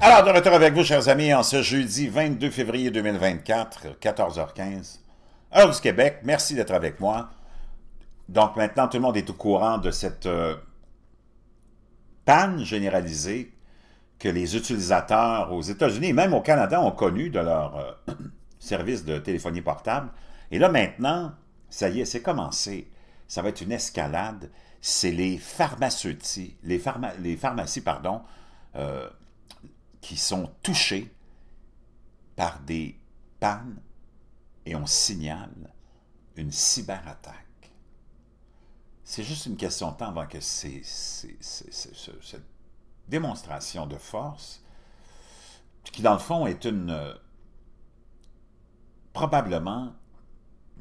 Alors, de retour avec vous, chers amis, en ce jeudi 22 février 2024, 14h15, heure du Québec. Merci d'être avec moi. Donc, maintenant, tout le monde est au courant de cette euh, panne généralisée que les utilisateurs aux États-Unis et même au Canada ont connue de leur euh, service de téléphonie portable. Et là, maintenant, ça y est, c'est commencé. Ça va être une escalade. C'est les pharmaceutiques, les, les pharmacies, pardon, euh, qui sont touchés par des pannes et on signale une cyberattaque. C'est juste une question de temps avant que cette démonstration de force, qui dans le fond est une euh, probablement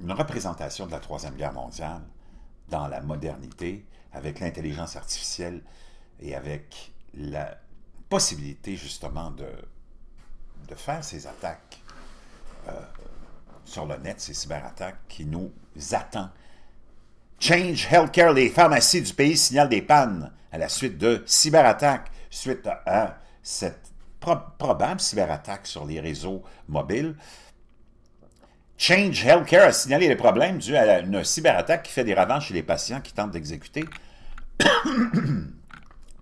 une représentation de la Troisième Guerre mondiale dans la modernité, avec l'intelligence artificielle et avec la, possibilité justement de, de faire ces attaques euh, sur le net, ces cyberattaques qui nous attendent. Change Healthcare, les pharmacies du pays signalent des pannes à la suite de cyberattaques, suite à cette probable cyberattaque sur les réseaux mobiles. Change Healthcare a signalé les problèmes dus à une cyberattaque qui fait des ravages chez les patients qui tentent d'exécuter.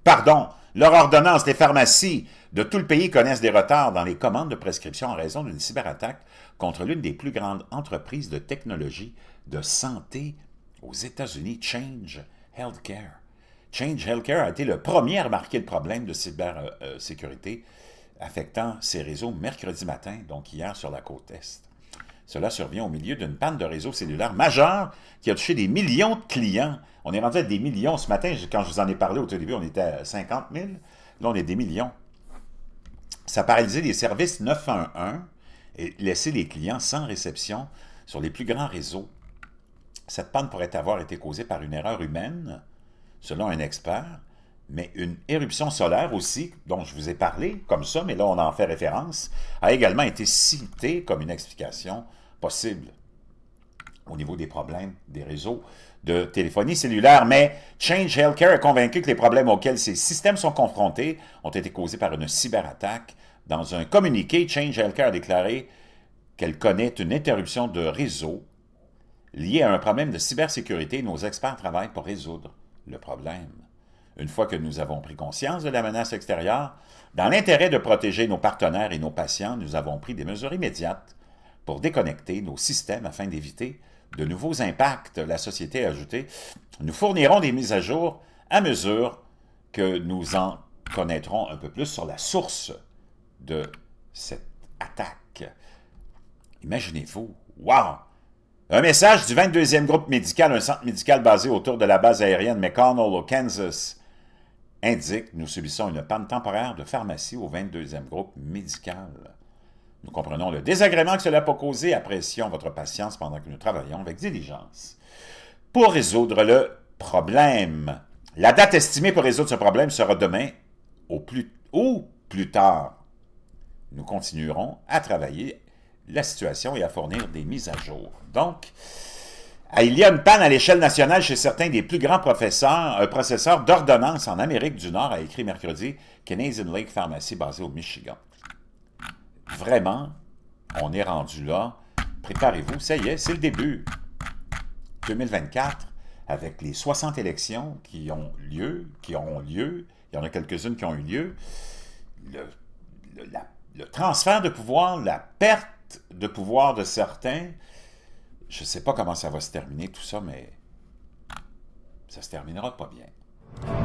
Pardon, leur ordonnance, les pharmacies de tout le pays connaissent des retards dans les commandes de prescription en raison d'une cyberattaque contre l'une des plus grandes entreprises de technologie de santé aux États-Unis, Change Healthcare. Change Healthcare a été le premier à marquer le problème de cybersécurité euh, euh, affectant ses réseaux mercredi matin, donc hier sur la côte Est. Cela survient au milieu d'une panne de réseau cellulaire majeure qui a touché des millions de clients. On est rendu à des millions. Ce matin, quand je vous en ai parlé au tout début, on était à 50 000. Là, on est des millions. Ça a paralysé les services 911 et laissé les clients sans réception sur les plus grands réseaux. Cette panne pourrait avoir été causée par une erreur humaine, selon un expert, mais une éruption solaire aussi, dont je vous ai parlé comme ça, mais là on en fait référence, a également été citée comme une explication possible au niveau des problèmes des réseaux de téléphonie cellulaire, mais Change Healthcare est convaincu que les problèmes auxquels ces systèmes sont confrontés ont été causés par une cyberattaque. Dans un communiqué, Change Healthcare a déclaré qu'elle connaît une interruption de réseau liée à un problème de cybersécurité. Nos experts travaillent pour résoudre le problème une fois que nous avons pris conscience de la menace extérieure, dans l'intérêt de protéger nos partenaires et nos patients, nous avons pris des mesures immédiates pour déconnecter nos systèmes afin d'éviter de nouveaux impacts. La société a ajouté, nous fournirons des mises à jour à mesure que nous en connaîtrons un peu plus sur la source de cette attaque. Imaginez-vous, wow! Un message du 22e groupe médical, un centre médical basé autour de la base aérienne McConnell au Kansas, indique nous subissons une panne temporaire de pharmacie au 22e groupe médical. Nous comprenons le désagrément que cela peut causer. Apprécions votre patience pendant que nous travaillons avec diligence. Pour résoudre le problème, la date estimée pour résoudre ce problème sera demain au plus, ou plus tard. Nous continuerons à travailler la situation et à fournir des mises à jour. Donc, ah, il y a une panne à l'échelle nationale chez certains des plus grands professeurs, Un processeur d'ordonnance en Amérique du Nord, a écrit mercredi Canadian Lake Pharmacy basé au Michigan. Vraiment, on est rendu là. Préparez-vous, ça y est, c'est le début. 2024, avec les 60 élections qui ont lieu, qui ont lieu, il y en a quelques-unes qui ont eu lieu, le, le transfert de pouvoir, la perte de pouvoir de certains, je sais pas comment ça va se terminer tout ça, mais ça se terminera pas bien.